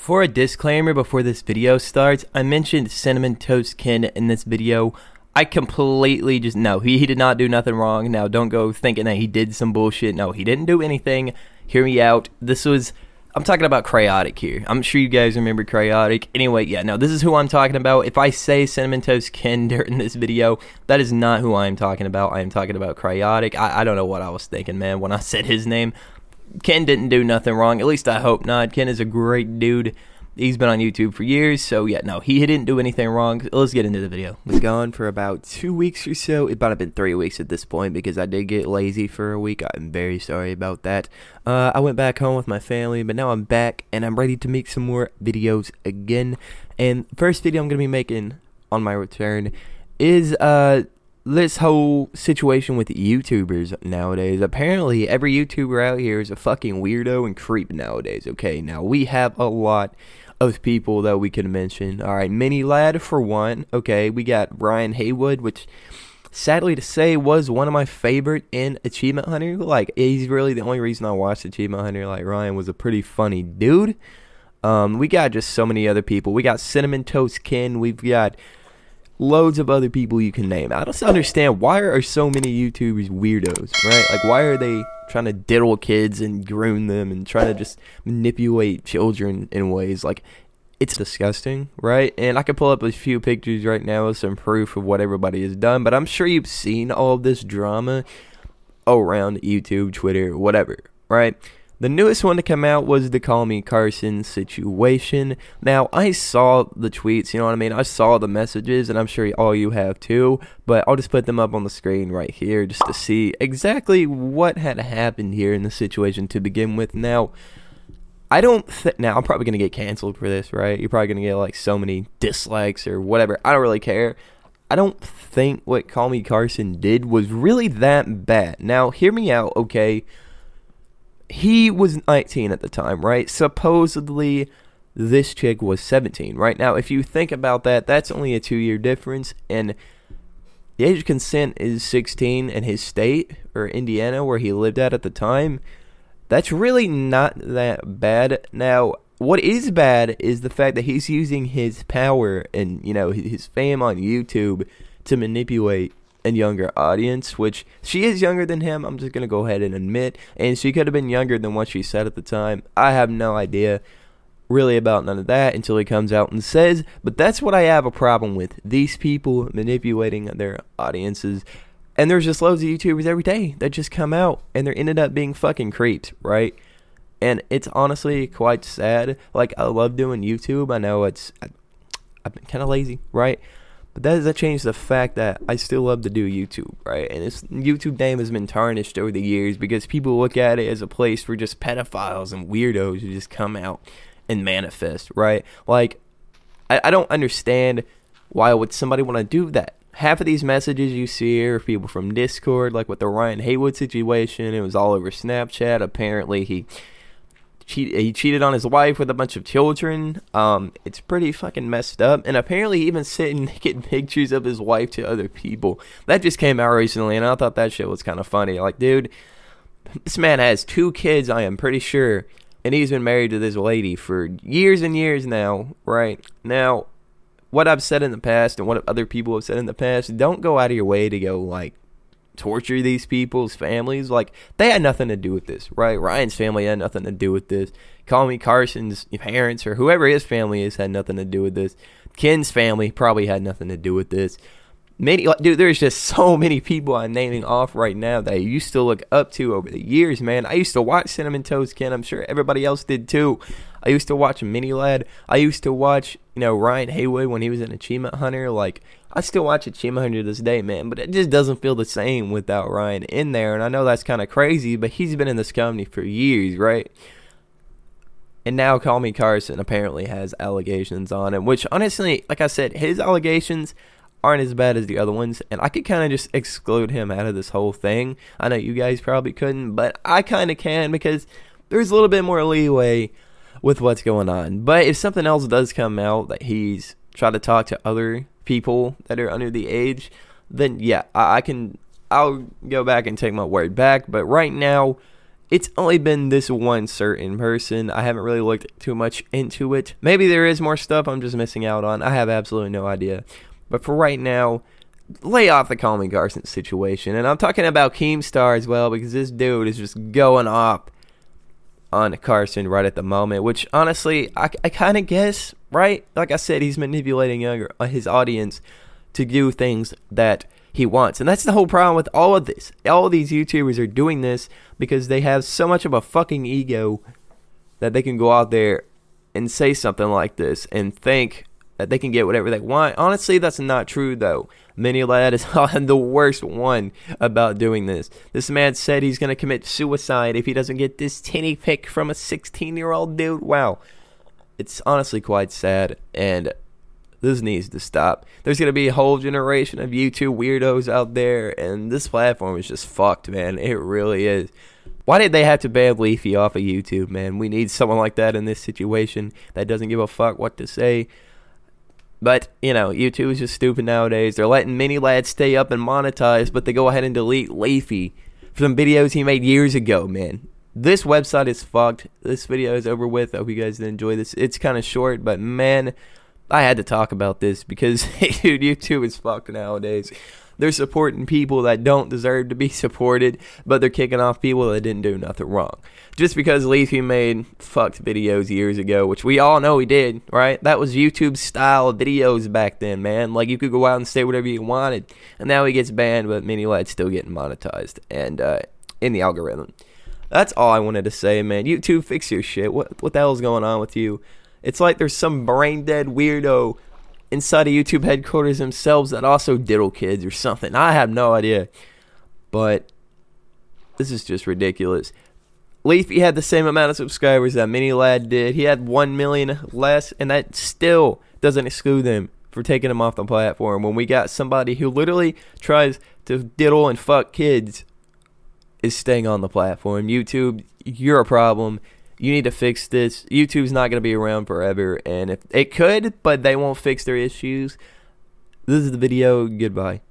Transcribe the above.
For a disclaimer before this video starts, I mentioned Cinnamon Toast Ken in this video. I completely just, no, he, he did not do nothing wrong. Now, don't go thinking that he did some bullshit. No, he didn't do anything. Hear me out. This was, I'm talking about Cryotic here. I'm sure you guys remember Cryotic. Anyway, yeah, no, this is who I'm talking about. If I say Cinnamon Toast Ken during this video, that is not who I am talking about. I am talking about Cryotic. I, I don't know what I was thinking, man, when I said his name. Ken didn't do nothing wrong. At least I hope not. Ken is a great dude. He's been on YouTube for years, so yeah, no, he didn't do anything wrong. Let's get into the video. I was gone for about two weeks or so. It might have been three weeks at this point because I did get lazy for a week. I'm very sorry about that. Uh, I went back home with my family, but now I'm back and I'm ready to make some more videos again. And first video I'm going to be making on my return is uh, this whole situation with YouTubers nowadays. Apparently, every YouTuber out here is a fucking weirdo and creep nowadays, okay? Now, we have a lot of people that we can mention. All right, Mini Lad for one, okay? We got Ryan Haywood, which sadly to say was one of my favorite in Achievement Hunter. Like, he's really the only reason I watched Achievement Hunter. Like, Ryan was a pretty funny dude. Um, we got just so many other people. We got Cinnamon Toast Ken. We've got loads of other people you can name. I don't understand why are so many YouTubers weirdos, right? Like why are they trying to diddle kids and groom them and trying to just manipulate children in ways like it's disgusting, right? And I could pull up a few pictures right now with some proof of what everybody has done, but I'm sure you've seen all of this drama around YouTube, Twitter, whatever, right? The newest one to come out was the Call Me Carson situation. Now, I saw the tweets, you know what I mean? I saw the messages, and I'm sure all you have too, but I'll just put them up on the screen right here just to see exactly what had happened here in the situation to begin with. Now, I don't now I'm probably going to get canceled for this, right? You're probably going to get like so many dislikes or whatever. I don't really care. I don't think what Call Me Carson did was really that bad. Now, hear me out, okay? he was 19 at the time, right? Supposedly, this chick was 17, right? Now, if you think about that, that's only a two year difference, and the age of consent is 16 in his state, or Indiana, where he lived at at the time. That's really not that bad. Now, what is bad is the fact that he's using his power and, you know, his fame on YouTube to manipulate and younger audience, which she is younger than him, I'm just going to go ahead and admit. And she could have been younger than what she said at the time. I have no idea really about none of that until he comes out and says, but that's what I have a problem with. These people manipulating their audiences. And there's just loads of YouTubers every day that just come out and they're ended up being fucking creeps, right? And it's honestly quite sad. Like, I love doing YouTube. I know it's, I've been kind of lazy, right? But that doesn't change the fact that I still love to do YouTube, right? And this YouTube name has been tarnished over the years because people look at it as a place for just pedophiles and weirdos who just come out and manifest, right? Like, I, I don't understand why would somebody want to do that? Half of these messages you see are people from Discord, like with the Ryan Haywood situation. It was all over Snapchat. Apparently, he Cheat, he cheated on his wife with a bunch of children. Um, it's pretty fucking messed up. And apparently, even sent naked pictures of his wife to other people. That just came out recently, and I thought that shit was kind of funny. Like, dude, this man has two kids, I am pretty sure, and he's been married to this lady for years and years now, right? Now, what I've said in the past and what other people have said in the past, don't go out of your way to go, like, torture these people's families. Like they had nothing to do with this, right? Ryan's family had nothing to do with this. Call me Carson's parents or whoever his family is had nothing to do with this. Ken's family probably had nothing to do with this. Many, like, dude, there's just so many people I'm naming off right now that I used to look up to over the years, man. I used to watch Cinnamon Toast Ken. I'm sure everybody else did too. I used to watch Mini Lad. I used to watch, you know, Ryan Haywood when he was an Achievement Hunter. Like, I still watch Achievement Hunter to this day, man, but it just doesn't feel the same without Ryan in there. And I know that's kind of crazy, but he's been in this company for years, right? And now Call Me Carson apparently has allegations on him, which honestly, like I said, his allegations aren't as bad as the other ones, and I could kind of just exclude him out of this whole thing. I know you guys probably couldn't, but I kind of can because there's a little bit more leeway with what's going on. But if something else does come out that he's trying to talk to other people that are under the age, then yeah, I, I can I'll go back and take my word back. But right now, it's only been this one certain person. I haven't really looked too much into it. Maybe there is more stuff I'm just missing out on. I have absolutely no idea. But for right now, lay off the Coleman Garson situation. And I'm talking about Keemstar as well because this dude is just going off on Carson right at the moment, which honestly, I, I kind of guess, right? Like I said, he's manipulating younger, uh, his audience to do things that he wants. And that's the whole problem with all of this. All of these YouTubers are doing this because they have so much of a fucking ego that they can go out there and say something like this and think that they can get whatever they want. Honestly, that's not true though. Mini Lad is the worst one about doing this. This man said he's going to commit suicide if he doesn't get this tinny pick from a 16 year old dude. Wow. It's honestly quite sad, and this needs to stop. There's going to be a whole generation of YouTube weirdos out there, and this platform is just fucked, man. It really is. Why did they have to ban Leafy off of YouTube, man? We need someone like that in this situation that doesn't give a fuck what to say. But, you know, YouTube is just stupid nowadays. They're letting many lads stay up and monetize, but they go ahead and delete Leafy for some videos he made years ago, man. This website is fucked. This video is over with. I hope you guys did enjoy this. It's kind of short, but man, I had to talk about this because, dude, YouTube is fucked nowadays. They're supporting people that don't deserve to be supported, but they're kicking off people that didn't do nothing wrong. Just because Leafy made fucked videos years ago, which we all know he did, right? That was YouTube style videos back then, man. Like you could go out and say whatever you wanted. And now he gets banned, but many lads still getting monetized and uh, in the algorithm. That's all I wanted to say, man. YouTube, fix your shit. What what the hell's going on with you? It's like there's some brain dead weirdo inside of YouTube headquarters themselves that also diddle kids or something. I have no idea. But this is just ridiculous. Leafy had the same amount of subscribers that Mini Lad did. He had 1 million less, and that still doesn't exclude them for taking him off the platform. When we got somebody who literally tries to diddle and fuck kids is staying on the platform. YouTube, you're a problem you need to fix this. YouTube's not going to be around forever, and if it could, but they won't fix their issues. This is the video. Goodbye.